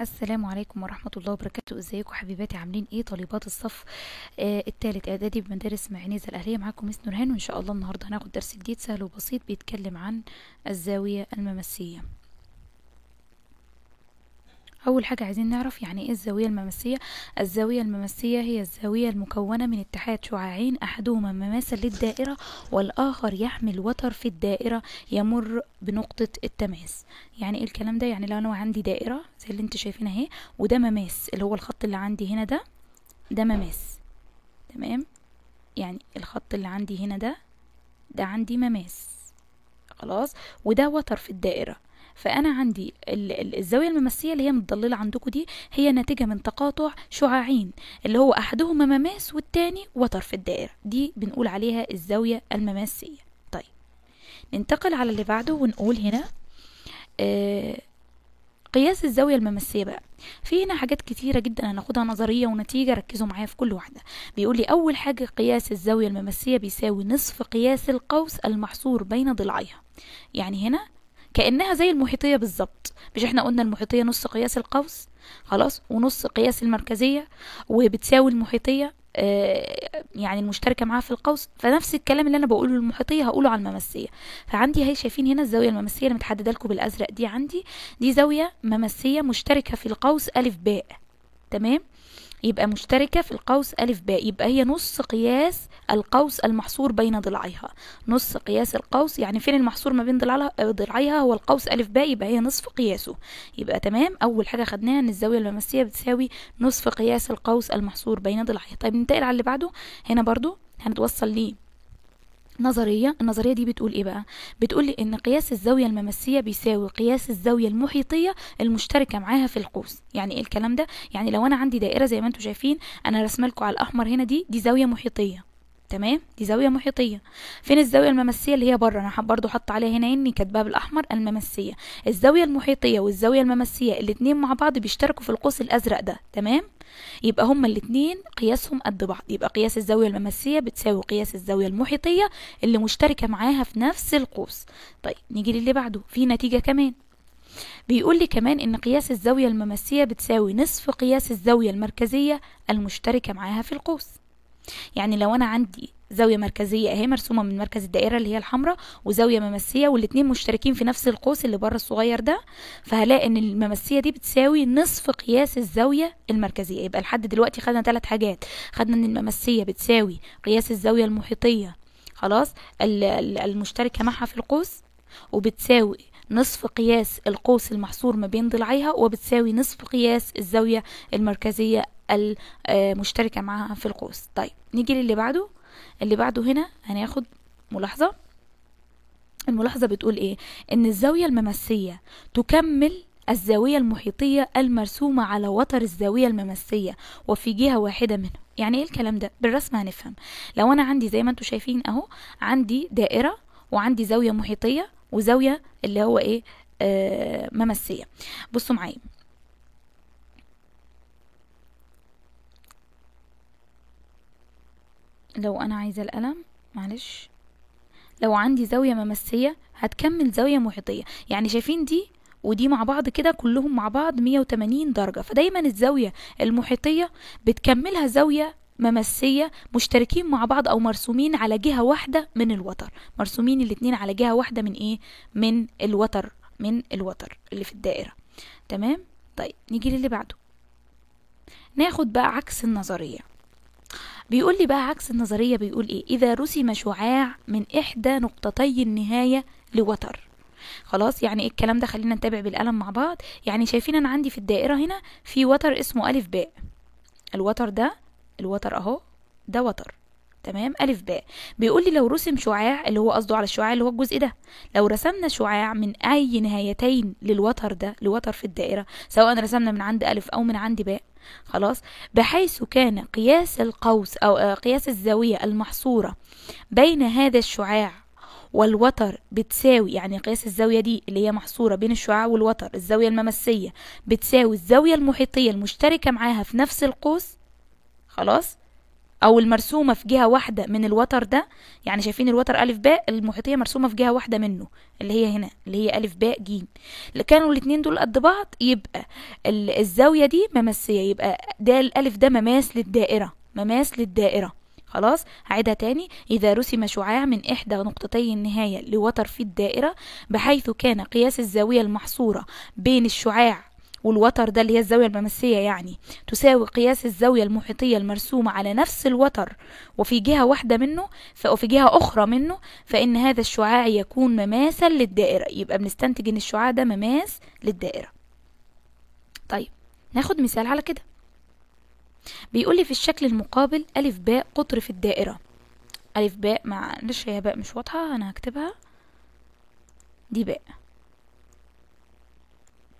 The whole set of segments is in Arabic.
السلام عليكم ورحمة الله وبركاته ازيكم حبيباتي عاملين ايه طالبات الصف آه التالت اعدادي بمدارس معينيز الاهلية معاكم مس نورهان وان شاء الله النهاردة هناخد درس جديد سهل وبسيط بيتكلم عن الزاوية الممسية أول حاجة عايزين نعرف يعني إيه الزاوية الممسية الزاوية الممسية هي الزاوية المكونة من اتحاد شعاعين أحدهما مماثل للدائرة والآخر يحمل وتر في الدائرة يمر بنقطة التماس يعني إيه الكلام ده يعني لو أنا عندي دائرة زي اللي انت شايفينها اهي وده مماس اللي هو الخط اللي عندي هنا ده ده مماس تمام يعني الخط اللي عندي هنا ده ده عندي مماس خلاص وده وتر في الدائرة فانا عندي الزاويه الممسيه اللي هي متضلله عندكم دي هي ناتجه من تقاطع شعاعين اللي هو احدهما مماس والتاني وتر في الدائره دي بنقول عليها الزاويه المماسيه طيب ننتقل على اللي بعده ونقول هنا آه، قياس الزاوية الممسية بقى في هنا حاجات كتيرة جدا هناخدها نظرية ونتيجة ركزوا معايا في كل واحدة بيقول لي أول حاجة قياس الزاوية الممسية بيساوي نصف قياس القوس المحصور بين ضلعيها يعني هنا كأنها زي المحيطية بالظبط مش احنا قلنا المحيطية نص قياس القوس خلاص ونص قياس المركزية وبتساوي المحيطية آه، يعني المشتركة معاها في القوس فنفس الكلام اللي أنا بقوله للمحيطية هقوله على الممسية فعندي هي شايفين هنا الزاوية الممسية اللي متحددة لكم بالأزرق دي عندي دي زاوية ممسية مشتركة في القوس ا ب تمام يبقى مشتركة في القوس ألف باء يبقى هي نص قياس القوس المحصور بين ضلعيها نص قياس القوس يعني فين المحصور ما بين آه، ضلعيها هو القوس ألف باء يبقى هي نصف قياسه يبقى تمام أول حاجة خدناها إن الزاوية الممسية بتساوي نصف قياس القوس المحصور بين ضلعيها طيب ننتقل على اللي بعده هنا برضو هنتوصل ليه نظرية النظرية دي بتقول ايه بقى بتقول ان قياس الزاوية الممسية بيساوي قياس الزاوية المحيطية المشتركة معاها في القوس يعني ايه الكلام ده يعني لو انا عندي دائرة زي ما انتم شايفين انا رسمه لكم على الاحمر هنا دي دي زاوية محيطية تمام دي زاوية محيطية فين الزاوية الممسية اللي هي بره انا برضو حط عليها هنا اني كاتباها بالاحمر الممسية الزاوية المحيطية والزاوية الممسية الاتنين مع بعض بيشتركوا في القوس الازرق ده تمام يبقى هما الاتنين قياسهم قد بعض يبقى قياس الزاوية المماسية بتساوي قياس الزاوية المحيطية اللي مشتركة معاها في نفس القوس طيب نيجي للي بعده في نتيجة كمان بيقول لي كمان ان قياس الزاوية المماسية بتساوي نصف قياس الزاوية المركزية المشتركة معاها في القوس يعني لو انا عندي زاوية مركزية اهي مرسومة من مركز الدائرة اللي هي الحمراء وزاوية ممسية والاتنين مشتركين في نفس القوس اللي بره الصغير ده فهلاقي ان الممسية دي بتساوي نصف قياس الزاوية المركزية يبقى لحد دلوقتي خدنا ثلاث حاجات خدنا ان الممسية بتساوي قياس الزاوية المحيطية خلاص المشتركة معها في القوس وبتساوي نصف قياس القوس المحصور ما بين ضلعيها وبتساوي نصف قياس الزاوية المركزية المشتركة آه، معها في القوس طيب نيجي للي بعده اللي بعده هنا هناخد ملاحظة الملاحظة بتقول ايه ان الزاوية الممسية تكمل الزاوية المحيطية المرسومة على وتر الزاوية الممسية وفي جهة واحدة منه يعني ايه الكلام ده بالرسم هنفهم لو انا عندي زي ما انتم شايفين اهو عندي دائرة وعندي زاوية محيطية وزاوية اللي هو ايه آه ممسية بصوا معايا لو أنا عايزة القلم معلش لو عندي زاوية ممسية هتكمل زاوية محيطية يعني شايفين دي ودي مع بعض كده كلهم مع بعض 180 درجة فدايما الزاوية المحيطية بتكملها زاوية ممسية مشتركين مع بعض أو مرسومين على جهة واحدة من الوتر مرسومين الاتنين على جهة واحدة من إيه؟ من الوتر من الوتر اللي في الدائرة تمام؟ طيب نيجي للي بعده ناخد بقى عكس النظرية بيقول لي بقى عكس النظرية بيقول إيه إذا رسم شعاع من إحدى نقطتي النهاية لوتر خلاص يعني إيه الكلام ده خلينا نتابع بالقلم مع بعض يعني شايفين أنا عندي في الدائرة هنا في وتر اسمه ألف باء الوتر ده الوتر أهو ده وتر تمام ألف باء بيقول لي لو رسم شعاع اللي هو قصده على الشعاع اللي هو الجزء ده لو رسمنا شعاع من أي نهايتين للوتر ده لوتر في الدائرة سواء رسمنا من عند ألف أو من عند باء خلاص بحيث كان قياس القوس أو آه، قياس الزاوية المحصورة بين هذا الشعاع والوتر بتساوي يعني قياس الزاوية دي اللي هي محصورة بين الشعاع والوتر الزاوية الممسية بتساوي الزاوية المحيطية المشتركة معاها في نفس القوس خلاص او المرسومه في جهه واحده من الوتر ده يعني شايفين الوتر ا ب المحيطيه مرسومه في جهه واحده منه اللي هي هنا اللي هي ب ج جيم كانوا الاثنين دول قد بعض يبقى الزاويه دي ممسيه يبقى ده ا ده مماس للدائره مماس للدائره خلاص هعيدها تاني إذا رسم شعاع من إحدى نقطتي النهاية لوتر في الدائرة بحيث كان قياس الزاوية المحصورة بين الشعاع والوتر ده اللي هي الزاوية الممسية يعني تساوي قياس الزاوية المحيطية المرسومة على نفس الوتر وفي جهة واحدة منه وفي جهة أخرى منه فإن هذا الشعاع يكون مماسا للدائرة يبقى بنستنتج إن الشعاع ده مماس للدائرة طيب ناخد مثال على كده بيقول لي في الشكل المقابل ألف باء قطر في الدائرة ألف باء معلش هي باء مش واضحة أنا هكتبها دي باء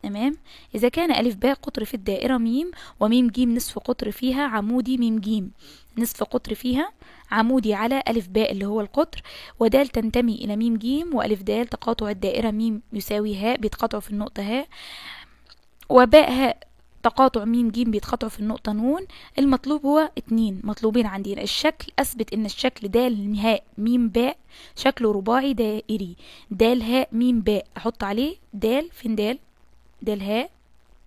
تمام إذا كان ألف باء قطر في الدائرة ميم وميم جيم نصف قطر فيها عمودي ميم جيم نصف قطر فيها عمودي على ألف باء اللي هو القطر ودال تنتمي إلى ميم جيم وألف دال تقاطع الدائرة ميم يساوي هاء بيتقاطعوا في النقطة هاء وباء هاء تقاطع ميم جيم بيتقاطعوا في النقطة نون المطلوب هو اتنين مطلوبين عندنا الشكل أثبت إن الشكل دال هاء ميم باء شكله رباعي دائري دال هاء ميم باء أحط عليه دال فين دال ده الهاء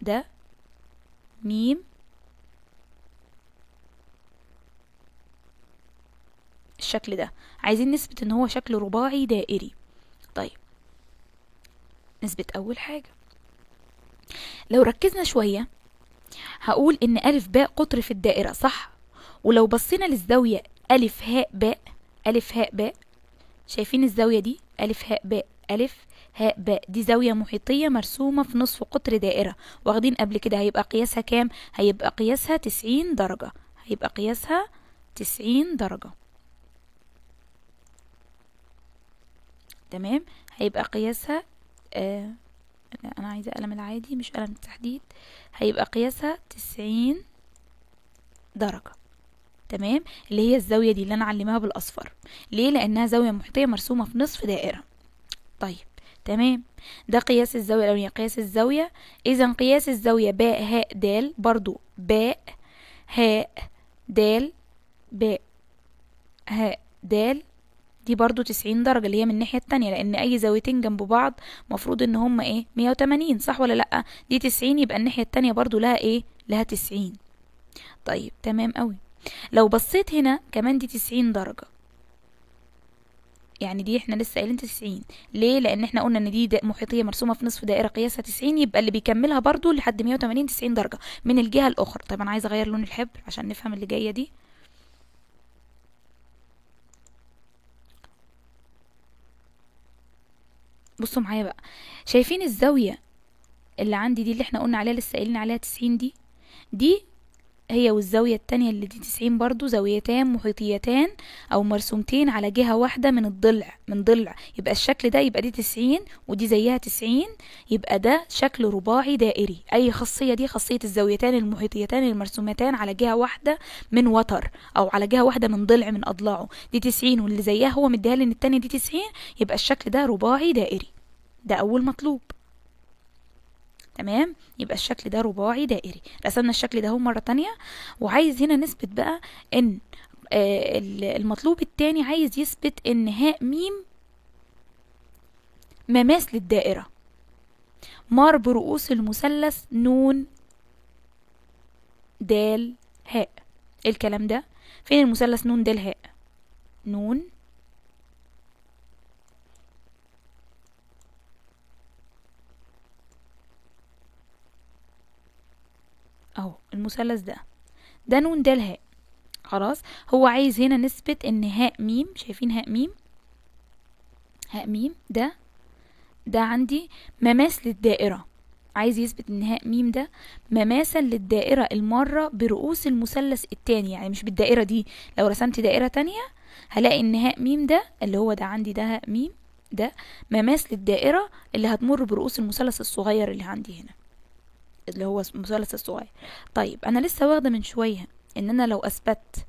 ده ميم الشكل ده عايزين نثبت ان هو شكل رباعي دائري طيب نثبت اول حاجة لو ركزنا شوية هقول ان الف باء قطر في الدائرة صح ولو بصينا للزاوية الف هاء باء الف هاء باء شايفين الزاوية دي الف هاء باء ألف هاء باء دي زاوية محيطية مرسومة في نصف قطر دائرة واخدين قبل كده هيبقى قياسها كام هيبقى قياسها تسعين درجة هيبقى قياسها تسعين درجة تمام هيبقى قياسها آه انا عايزة قلم العادي مش قلم التحديد هيبقى قياسها تسعين درجة تمام اللي هي الزاوية دي اللي انا علمها بالاصفر ليه لانها زاوية محيطية مرسومة في نصف دائرة طيب تمام ده قياس الزاوية الأولانية قياس الزاوية إذا قياس الزاوية باء هاء د برضو باء هاء د باء هاء د دي برضو تسعين درجة اللي هي من الناحية التانية لأن أي زاويتين جنب بعض مفروض إن هما إيه مية وتمانين صح ولا لأ دي تسعين يبقى الناحية التانية برضو لها إيه لها تسعين طيب تمام أوي لو بصيت هنا كمان دي تسعين درجة يعني دي احنا لسه قايلين 90 ليه لان احنا قلنا ان دي محيطيه مرسومه في نصف دائره قياسها 90 يبقى اللي بيكملها برضو لحد 180 90 درجه من الجهه الاخرى طيب انا عايزه اغير لون الحبر عشان نفهم اللي جايه دي بصوا معايا بقى شايفين الزاويه اللي عندي دي اللي احنا قلنا عليها لسه قايلين عليها 90 دي دي هي والزاوية التانية اللي دي تسعين برضو زاويتان محيطيتان أو مرسومتين على جهة واحدة من الضلع من ضلع يبقى الشكل ده يبقى دي تسعين ودي زيها تسعين يبقى ده شكل رباعي دائري أي خاصية دي خاصية الزاويتان المحيطيتان المرسومتان على جهة واحدة من وتر أو على جهة واحدة من ضلع من أضلاعه دي تسعين واللي زيها هو مديها لي إن التانية دي تسعين يبقى الشكل ده رباعي دائري ده أول مطلوب تمام يبقى الشكل ده رباعي دائري رسمنا الشكل ده مرة تانية وعايز هنا نثبت بقى ان آه، المطلوب التاني عايز يثبت ان هاء ميم مماس للدائرة مر برؤوس المثلث نون دال هاء إيه الكلام ده فين المثلث نون دال هاء نون اهو المثلث ده ده نون ده الهاء خلاص هو عايز هنا نسبة ان هاء ميم شايفين هاء ميم هاء ميم ده ده عندي مماس للدائرة عايز يثبت ان هاء ميم ده مماسا للدائرة المرة برؤوس المثلث التاني يعني مش بالدائرة دي لو رسمت دائرة تانية هلاقي ان هاء ميم ده اللي هو ده عندي ده هاء ميم ده مماس للدائرة اللي هتمر برؤوس المثلث الصغير اللي عندي هنا اللي هو المثلث الصغير طيب انا لسه واخده من شويه ان انا لو اثبت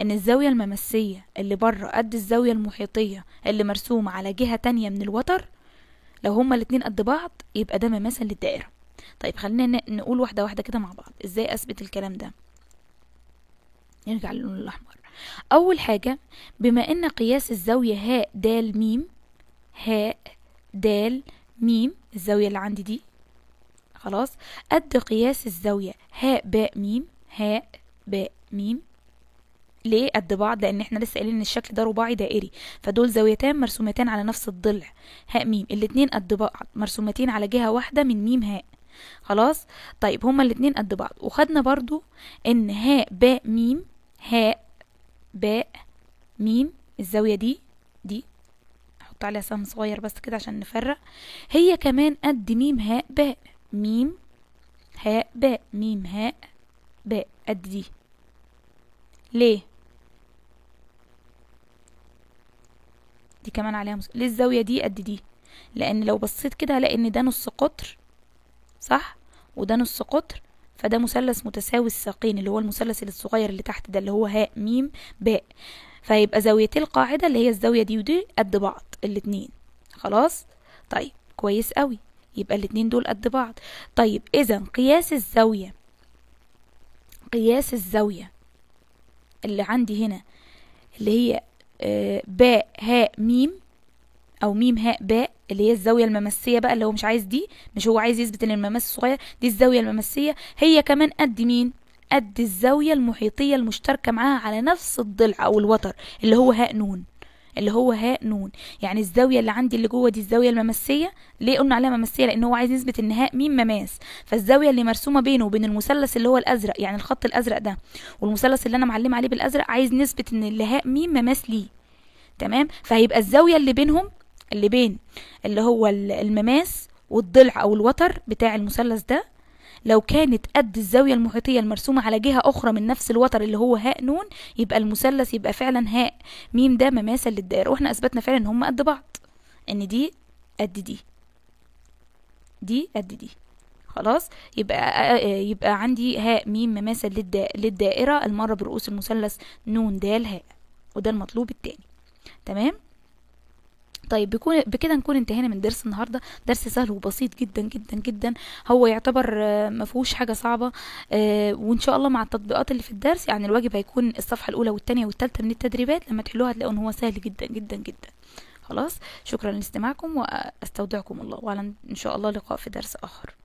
ان الزاوية الممسية اللي بره قد الزاوية المحيطية اللي مرسومة على جهة تانية من الوتر لو هما الاتنين قد بعض يبقى ده مماثل للدائرة طيب خلينا نقول واحدة واحدة كده مع بعض ازاي اثبت الكلام ده نرجع للون الاحمر اول حاجة بما ان قياس الزاوية هاء دال ميم هاء دال ميم الزاوية اللي عندي دي خلاص قد قياس الزاوية هاء باء ميم هاء باء ميم ليه قد بعض لان احنا لسه قايلين ان الشكل ده رباعي دائري فدول زاويتان مرسومتان على نفس الضلع هاء ميم الاتنين قد بعض مرسومتين على جهه واحده من ميم هاء خلاص طيب هما الاتنين قد بعض وخدنا برضو ان هاء باء ميم هاء باء ميم الزاويه دي دي احط عليها سهم صغير بس كده عشان نفرق هي كمان قد ميم هاء باء ميم هاء باء ميم هاء باء قد دي ليه دي كمان عليها مس... ليه الزاوية دي قد دي لأن لو بصيت كده هلاقي إن ده نص قطر صح وده نص قطر فده مثلث متساوي الساقين اللي هو المثلث الصغير اللي تحت ده اللي هو هاء ميم باء فيبقى زاويتي القاعدة اللي هي الزاوية دي ودي قد بعض الاتنين خلاص طيب كويس قوي يبقى الاتنين دول قد بعض طيب اذا قياس الزاوية قياس الزاوية اللي عندي هنا اللي هي آه، باء هاء ميم او ميم هاء باء اللي هي الزاويه الممسيه بقى اللي هو مش عايز دي مش هو عايز يثبت ان الممس صغير دي الزاويه الممسيه هي كمان قد مين قد الزاويه المحيطيه المشتركه معاها على نفس الضلع او الوتر اللي هو هاء نون اللي هو هاء نون يعني الزاويه اللي عندي اللي جوه دي الزاويه الممسيه ليه قلنا عليها ممسيه لان هو عايز يثبت ان هاء ميم مماس فالزاويه اللي مرسومه بينه وبين المثلث اللي هو الازرق يعني الخط الازرق ده والمثلث اللي انا معلمه عليه بالازرق عايز نثبت ان اللي هاء ميم مماس ليه تمام فهيبقى الزاويه اللي بينهم اللي بين اللي هو المماس والضلع او الوتر بتاع المثلث ده لو كانت قد الزاوية المحيطية المرسومة على جهة أخرى من نفس الوتر اللي هو هاء نون يبقى المثلث يبقى فعلا هاء ميم ده مماثل للدائرة واحنا أثبتنا فعلا إن هم قد بعض إن دي قد دي دي قد دي خلاص يبقى يبقى عندي هاء ميم مماثل للدائرة المرة برؤوس المثلث نون د هاء وده المطلوب التاني تمام طيب بيكون بكده نكون انتهينا من درس النهارده درس سهل وبسيط جدا جدا جدا هو يعتبر آه، ما فيهوش حاجه صعبه آه، وان شاء الله مع التطبيقات اللي في الدرس يعني الواجب هيكون الصفحه الاولى والثانيه والثالثه من التدريبات لما تحلوها هتلاقوا ان هو سهل جدا جدا جدا خلاص شكرا لاستماعكم واستودعكم الله وعلى ان شاء الله لقاء في درس اخر